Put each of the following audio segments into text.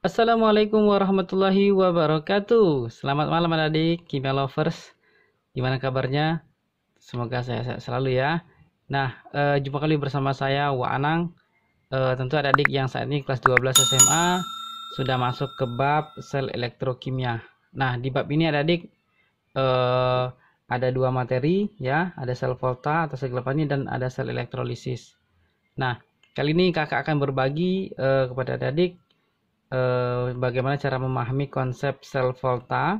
Assalamualaikum warahmatullahi wabarakatuh. Selamat malam adik kimia lovers. Gimana kabarnya? Semoga saya sehat selalu ya. Nah, eh, jumpa kali bersama saya Wa Anang. Eh, tentu adik-adik yang saat ini kelas 12 SMA sudah masuk ke bab sel elektrokimia. Nah, di bab ini adik-adik eh, ada dua materi ya, ada sel volta atau sel gelapannya dan ada sel elektrolisis. Nah, kali ini kakak akan berbagi eh, kepada adik-adik eh, bagaimana cara memahami konsep sel volta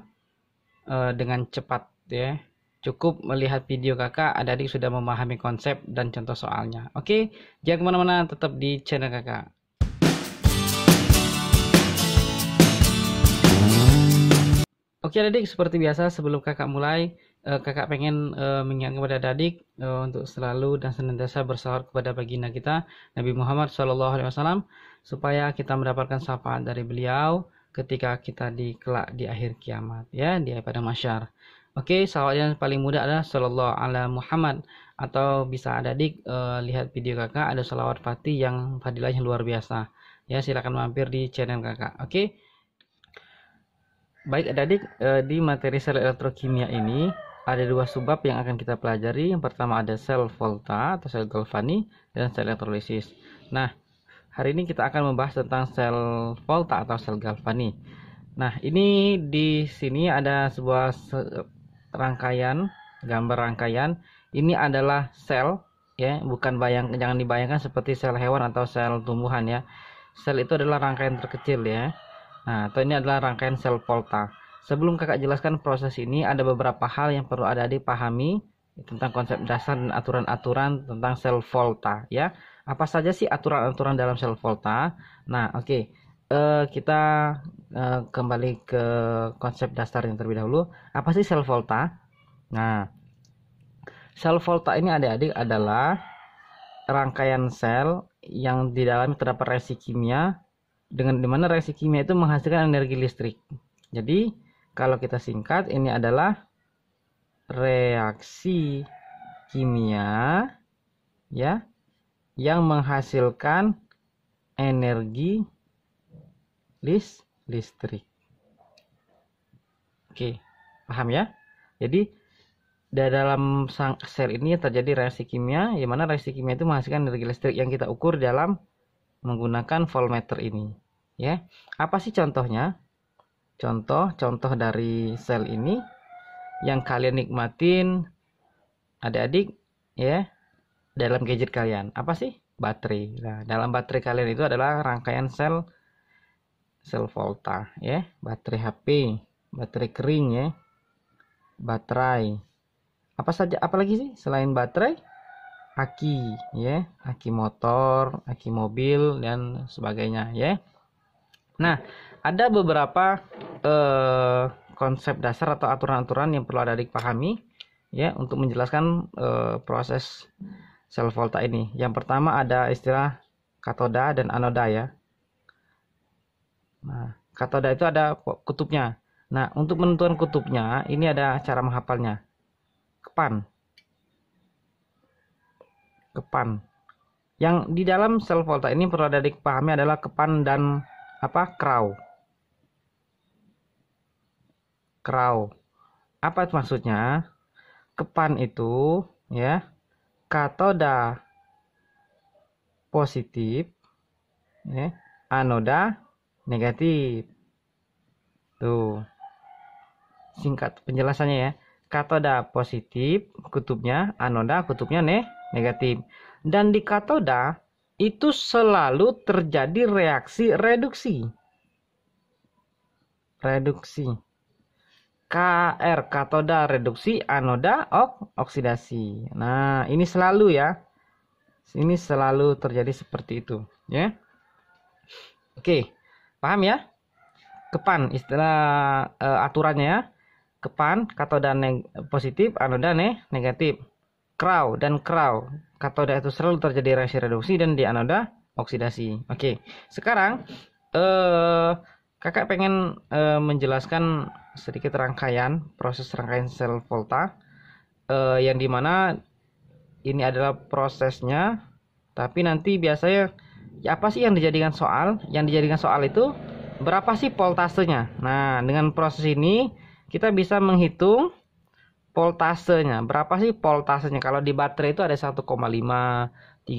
eh, dengan cepat ya. Cukup melihat video kakak, adik-adik sudah memahami konsep dan contoh soalnya. Oke, jangan kemana-mana, tetap di channel kakak. Oke adik, seperti biasa sebelum kakak mulai, uh, kakak pengen uh, eh, mengingatkan kepada adik uh, eh, untuk selalu dan senantiasa bersalawat kepada baginda kita Nabi Muhammad Shallallahu Alaihi Wasallam supaya kita mendapatkan sapaan dari beliau ketika kita dikelak di akhir kiamat ya di pada masyar. Oke, okay, salawat yang paling mudah adalah Shallallahu alaihi Muhammad atau bisa ada adik uh, lihat video kakak ada salawat fatih yang fadilahnya luar biasa. Ya, silakan mampir di channel kakak. Oke. Okay? Baik, adik, adik di materi sel elektrokimia ini ada dua subbab yang akan kita pelajari. Yang pertama ada sel volta atau sel galvani dan sel elektrolisis. Nah, hari ini kita akan membahas tentang sel volta atau sel galvani. Nah, ini di sini ada sebuah rangkaian, gambar rangkaian. Ini adalah sel ya, bukan bayang jangan dibayangkan seperti sel hewan atau sel tumbuhan ya. Sel itu adalah rangkaian terkecil ya. Nah, atau ini adalah rangkaian sel volta. Sebelum kakak jelaskan proses ini, ada beberapa hal yang perlu ada dipahami tentang konsep dasar dan aturan-aturan tentang sel volta ya. Apa saja sih aturan-aturan dalam sel volta? Nah, oke. Okay. Uh, eh, kita uh, kembali ke konsep dasar yang terlebih dahulu. Apa sih sel volta? Nah, sel volta ini adik-adik adalah rangkaian sel yang di dalamnya terdapat reaksi kimia dengan dimana reaksi kimia itu menghasilkan energi listrik. Jadi kalau kita singkat, ini adalah reaksi kimia ya yang menghasilkan energi list listrik. Oke, paham ya? Jadi dari dalam sel ini terjadi reaksi kimia, di mana reaksi kimia itu menghasilkan energi listrik yang kita ukur dalam menggunakan voltmeter ini. Ya, apa sih contohnya? contoh-contoh dari sel ini yang kalian nikmatin adik-adik ya dalam gadget kalian apa sih baterai nah dalam baterai kalian itu adalah rangkaian sel sel volta ya baterai HP baterai kering ya baterai apa saja apalagi sih selain baterai aki ya aki motor aki mobil dan sebagainya ya Nah, ada beberapa eh, konsep dasar atau aturan-aturan yang perlu adik dipahami pahami ya untuk menjelaskan eh, proses sel volta ini. Yang pertama ada istilah katoda dan anoda ya. Nah, katoda itu ada kutubnya. Nah, untuk menentukan kutubnya ini ada cara menghafalnya. Kepan. Kepan. Yang di dalam sel volta ini perlu adik dipahami pahami adalah kepan dan apa crow crow apa itu maksudnya kepan itu ya katoda positif ya, anoda negatif tuh singkat penjelasannya ya katoda positif kutubnya anoda kutubnya ne negatif dan di katoda itu selalu terjadi reaksi reduksi. Reduksi. KR katoda reduksi, anoda ok, oksidasi. Nah, ini selalu ya. Ini selalu terjadi seperti itu, ya. Oke. Paham ya? Kepan istilah e, aturannya ya. Kepan katoda neg positif, anoda ne negatif. Crow dan crow katoda itu selalu terjadi reaksi reduksi dan di anoda oksidasi. Oke, sekarang eh, kakak pengen eh, menjelaskan sedikit rangkaian proses rangkaian sel volta eh, yang dimana ini adalah prosesnya, tapi nanti biasanya ya apa sih yang dijadikan soal? Yang dijadikan soal itu berapa sih voltasenya? Nah, dengan proses ini kita bisa menghitung voltasenya berapa sih voltasenya kalau di baterai itu ada 1,5 3,75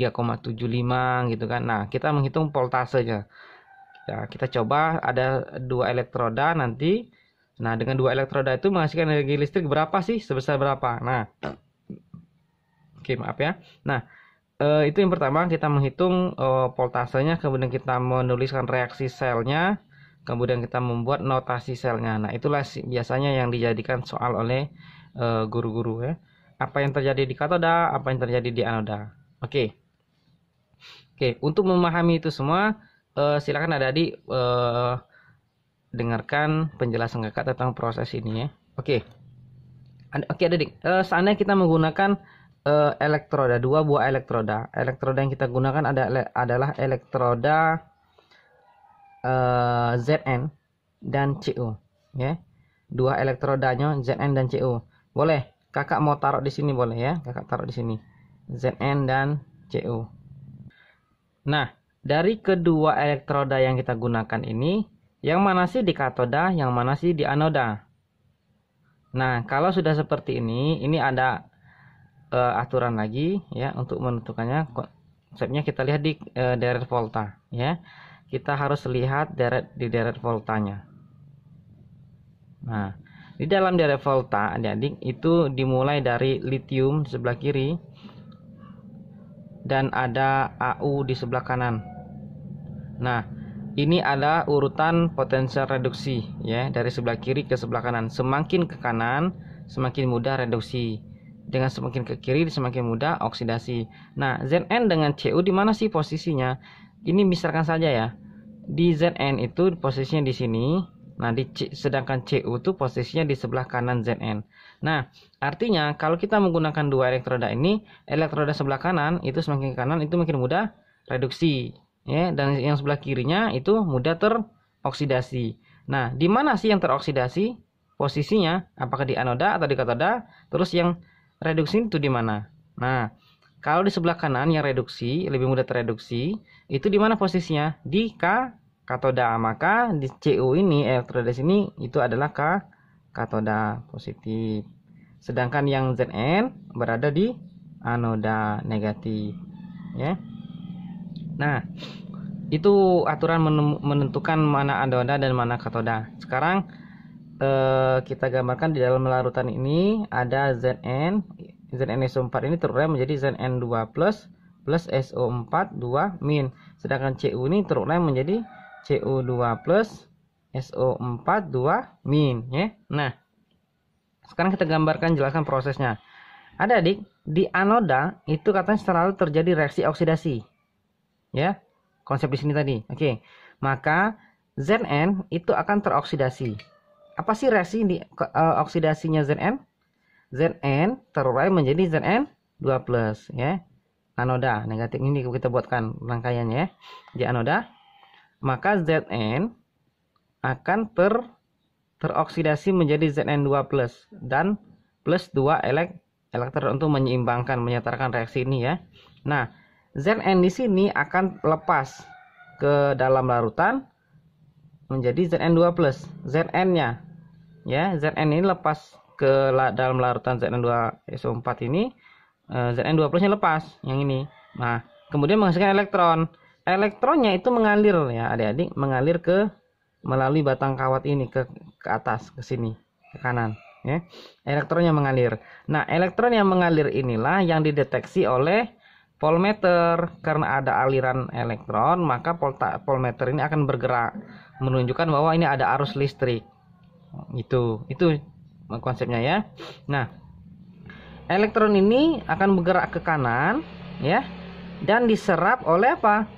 gitu kan nah kita menghitung voltasenya ya, kita coba ada dua elektroda nanti nah dengan dua elektroda itu menghasilkan energi listrik berapa sih sebesar berapa nah oke okay, maaf ya nah e, itu yang pertama kita menghitung e, voltasenya kemudian kita menuliskan reaksi selnya kemudian kita membuat notasi selnya nah itulah biasanya yang dijadikan soal oleh Eh, guru-guru ya apa yang terjadi di katoda apa yang terjadi di anoda oke oke untuk memahami itu semua uh, silakan ada di uh, eh, dengarkan penjelasan kakak tentang proses ini ya oke Oke, ada dik. Uh, seandainya kita menggunakan uh, elektroda, dua buah elektroda. Elektroda yang kita gunakan ada, adalah elektroda uh, ZN dan Cu ya. Yeah. Dua elektrodanya ZN dan Oke. Boleh. Kakak mau taruh di sini boleh ya. Kakak taruh di sini. ZN dan Cu. Nah, dari kedua elektroda yang kita gunakan ini, yang mana sih di katoda, yang mana sih di anoda? Nah, kalau sudah seperti ini, ini ada uh, aturan lagi ya untuk menentukannya. Konsepnya kita lihat di uh, deret volta ya. Kita harus lihat deret di deret voltanya. Nah, di dalam daerah volta, adik-adik, itu dimulai dari litium sebelah kiri dan ada AU di sebelah kanan. Nah, ini ada urutan potensial reduksi ya dari sebelah kiri ke sebelah kanan. Semakin ke kanan, semakin mudah reduksi. Dengan semakin ke kiri semakin mudah oksidasi. Nah, ZN dengan CU di mana sih posisinya? Ini misalkan saja ya. Di ZN itu posisinya di sini, Nah, di C, sedangkan Cu itu posisinya di sebelah kanan Zn. Nah, artinya kalau kita menggunakan dua elektroda ini, elektroda sebelah kanan itu semakin ke kanan itu makin mudah reduksi, ya, dan yang sebelah kirinya itu mudah teroksidasi. Nah, di mana sih yang teroksidasi posisinya? Apakah di anoda atau di katoda? Terus yang reduksi itu di mana? Nah, kalau di sebelah kanan yang reduksi lebih mudah tereduksi, itu di mana posisinya? Di K katoda maka di CU ini elektrodes eh, ini itu adalah K katoda positif sedangkan yang ZN berada di anoda negatif ya nah itu aturan menentukan mana anoda dan mana katoda sekarang eh, kita gambarkan di dalam larutan ini ada ZN ZN SO4 ini terurai menjadi ZN2 plus plus SO4 2 min sedangkan CU ini terurai menjadi CO2 plus SO4 2 min ya. Nah, sekarang kita gambarkan jelaskan prosesnya. Ada adik, di anoda itu katanya selalu terjadi reaksi oksidasi. Ya, konsep di sini tadi. Oke, maka ZN itu akan teroksidasi. Apa sih reaksi di uh, oksidasinya ZN? ZN terurai menjadi ZN 2 plus ya. Anoda negatif ini kita buatkan rangkaiannya ya. Di anoda maka Zn akan ter teroksidasi menjadi Zn2+, dan plus 2 elek elektron untuk menyeimbangkan, menyatarkan reaksi ini ya. Nah, Zn di sini akan lepas ke dalam larutan menjadi Zn2+. Zn-nya ya, Zn ini lepas ke dalam larutan Zn2SO4 ini, eh, Zn2+-nya lepas yang ini. Nah, kemudian menghasilkan elektron elektronnya itu mengalir ya adik-adik mengalir ke melalui batang kawat ini ke ke atas ke sini ke kanan ya elektronnya mengalir nah elektron yang mengalir inilah yang dideteksi oleh voltmeter karena ada aliran elektron maka volta, voltmeter ini akan bergerak menunjukkan bahwa ini ada arus listrik itu itu konsepnya ya nah elektron ini akan bergerak ke kanan ya dan diserap oleh apa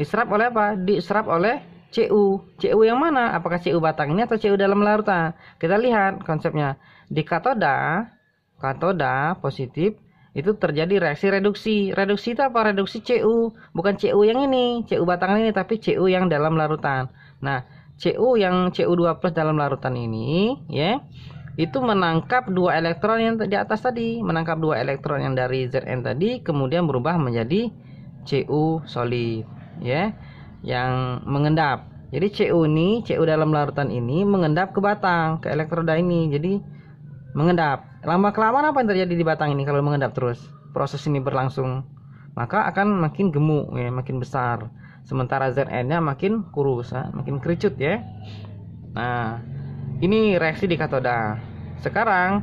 Diserap oleh apa? Diserap oleh CU. CU yang mana? Apakah CU batang ini atau CU dalam larutan? Kita lihat konsepnya. Di katoda, katoda positif itu terjadi reaksi reduksi. Reduksi itu apa? Reduksi CU, bukan CU yang ini, CU batang ini tapi CU yang dalam larutan. Nah, CU yang CU2+ dalam larutan ini, ya. Itu menangkap dua elektron yang di atas tadi, menangkap dua elektron yang dari Zn tadi kemudian berubah menjadi CU solid ya yang mengendap. Jadi CU ini, CU dalam larutan ini mengendap ke batang, ke elektroda ini. Jadi mengendap. Lama kelamaan apa yang terjadi di batang ini kalau mengendap terus? Proses ini berlangsung, maka akan makin gemuk, ya, makin besar. Sementara ZN-nya makin kurus, ya, makin kerucut ya. Nah, ini reaksi di katoda. Sekarang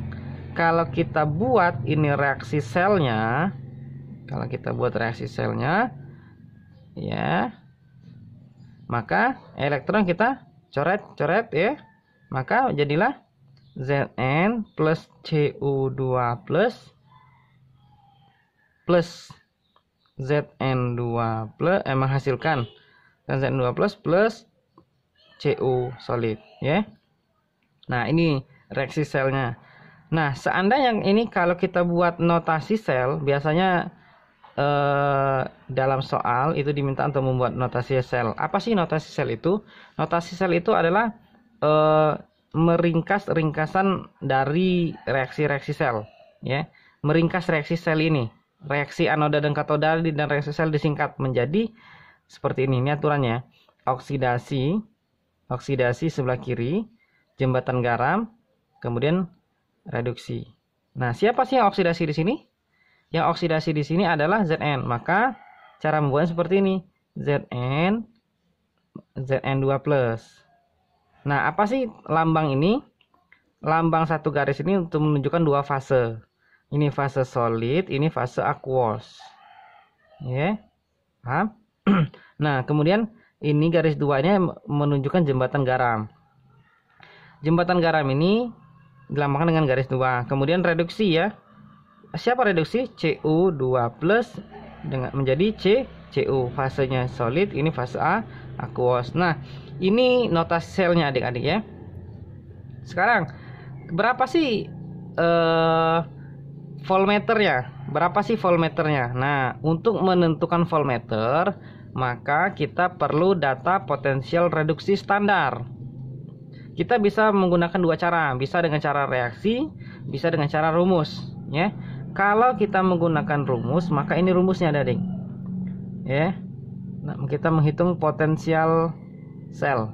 kalau kita buat ini reaksi selnya, kalau kita buat reaksi selnya, ya maka elektron kita coret-coret ya maka jadilah Zn plus Cu2 plus plus Zn2 plus eh, menghasilkan Zn2 plus plus Cu solid ya nah ini reaksi selnya nah seandainya ini kalau kita buat notasi sel biasanya Eh, dalam soal itu diminta untuk membuat notasi sel. Apa sih notasi sel itu? Notasi sel itu adalah eh, meringkas ringkasan dari reaksi-reaksi sel, ya. Meringkas reaksi sel ini. Reaksi anoda dan katoda dan reaksi sel disingkat menjadi seperti ini. Ini aturannya. Oksidasi, oksidasi sebelah kiri, jembatan garam, kemudian reduksi. Nah, siapa sih yang oksidasi di sini? Yang oksidasi di sini adalah Zn. Maka cara membuatnya seperti ini. Zn Zn2+. Nah, apa sih lambang ini? Lambang satu garis ini untuk menunjukkan dua fase. Ini fase solid, ini fase aqueous. Ya. Yeah. Paham? nah, kemudian ini garis duanya menunjukkan jembatan garam. Jembatan garam ini dilambangkan dengan garis dua. Kemudian reduksi ya siapa reduksi cu2 plus dengan menjadi c cu fasenya solid ini fase a aqueous nah ini notasi selnya adik-adik ya sekarang berapa sih eh, voltmeternya berapa sih voltmeternya nah untuk menentukan voltmeter maka kita perlu data potensial reduksi standar kita bisa menggunakan dua cara bisa dengan cara reaksi bisa dengan cara rumus ya kalau kita menggunakan rumus, maka ini rumusnya ada, di, Ya. Nah, kita menghitung potensial sel.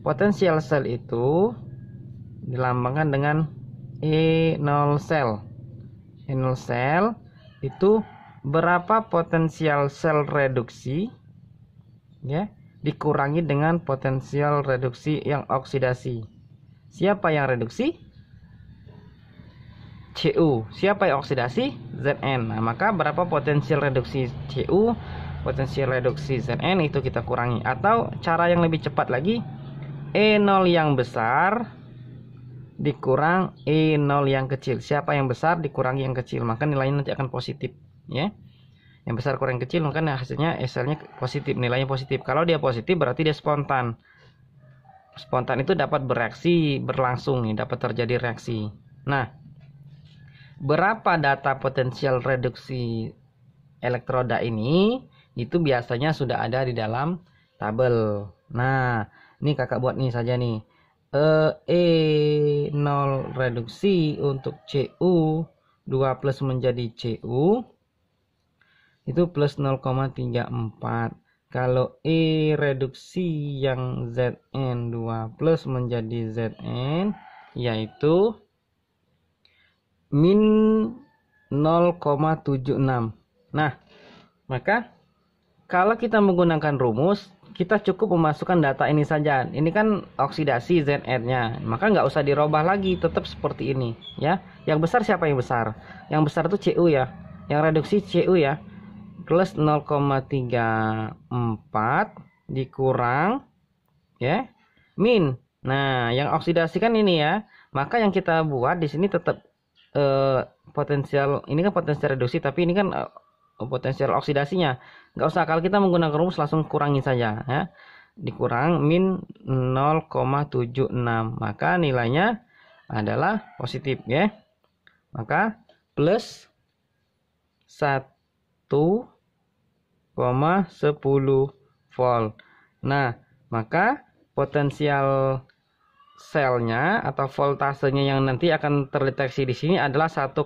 Potensial sel itu dilambangkan dengan E0 sel. E0 sel itu berapa potensial sel reduksi ya dikurangi dengan potensial reduksi yang oksidasi. Siapa yang reduksi? Cu. Siapa yang oksidasi? Zn. Nah, maka berapa potensial reduksi Cu? Potensial reduksi Zn itu kita kurangi atau cara yang lebih cepat lagi E0 yang besar dikurang E0 yang kecil. Siapa yang besar dikurangi yang kecil, maka nilainya nanti akan positif, ya. Yang besar kurang yang kecil, maka hasilnya eh, SL-nya positif, nilainya positif. Kalau dia positif berarti dia spontan. Spontan itu dapat bereaksi berlangsung, dapat terjadi reaksi. Nah, berapa data potensial reduksi elektroda ini itu biasanya sudah ada di dalam tabel. Nah, ini kakak buat nih saja nih. E0 eh, e reduksi untuk CU 2 plus menjadi CU itu plus 0,34 kalau E reduksi yang ZN2 plus menjadi ZN yaitu min 0,76 nah maka kalau kita menggunakan rumus kita cukup memasukkan data ini saja ini kan oksidasi zn nya maka nggak usah dirubah lagi tetap seperti ini ya yang besar siapa yang besar yang besar itu CU ya yang reduksi CU ya plus 0,34 dikurang ya min nah yang oksidasi kan ini ya maka yang kita buat di sini tetap Eh, potensial ini kan potensial reduksi tapi ini kan uh, potensial oksidasinya nggak usah kalau kita menggunakan rumus langsung kurangi saja ya dikurang min 0,76 maka nilainya adalah positif ya maka plus 1,10 volt nah maka potensial selnya atau voltasenya yang nanti akan terdeteksi di sini adalah 1,1,10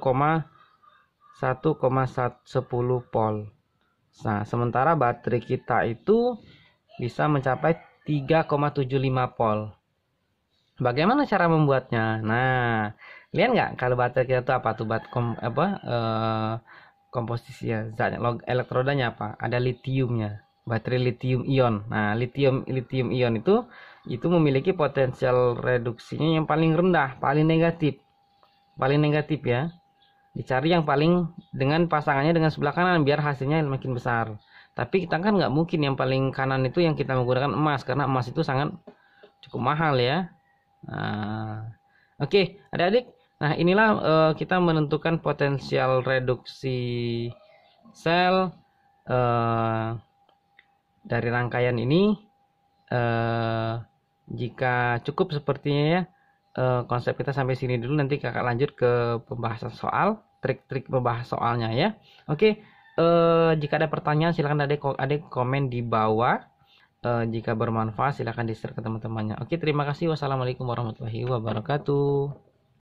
volt. Nah, sementara baterai kita itu bisa mencapai 3,75 volt. Bagaimana cara membuatnya? Nah, lihat nggak kalau baterai kita itu apa tuh bat kom, apa eh, komposisinya, zatnya, elektrodanya apa? Ada litiumnya baterai lithium ion. Nah, lithium lithium ion itu itu memiliki potensial reduksinya yang paling rendah, paling negatif. Paling negatif ya. Dicari yang paling dengan pasangannya dengan sebelah kanan biar hasilnya makin besar. Tapi kita kan nggak mungkin yang paling kanan itu yang kita menggunakan emas karena emas itu sangat cukup mahal ya. Nah, Oke, okay, adik-adik. Nah, inilah uh, kita menentukan potensial reduksi sel uh, dari rangkaian ini eh, jika cukup sepertinya ya eh, konsep kita sampai sini dulu nanti kakak lanjut ke pembahasan soal trik-trik pembahasan soalnya ya oke eh, jika ada pertanyaan silahkan ada ada komen di bawah eh, jika bermanfaat silahkan di share ke teman-temannya oke terima kasih wassalamualaikum warahmatullahi wabarakatuh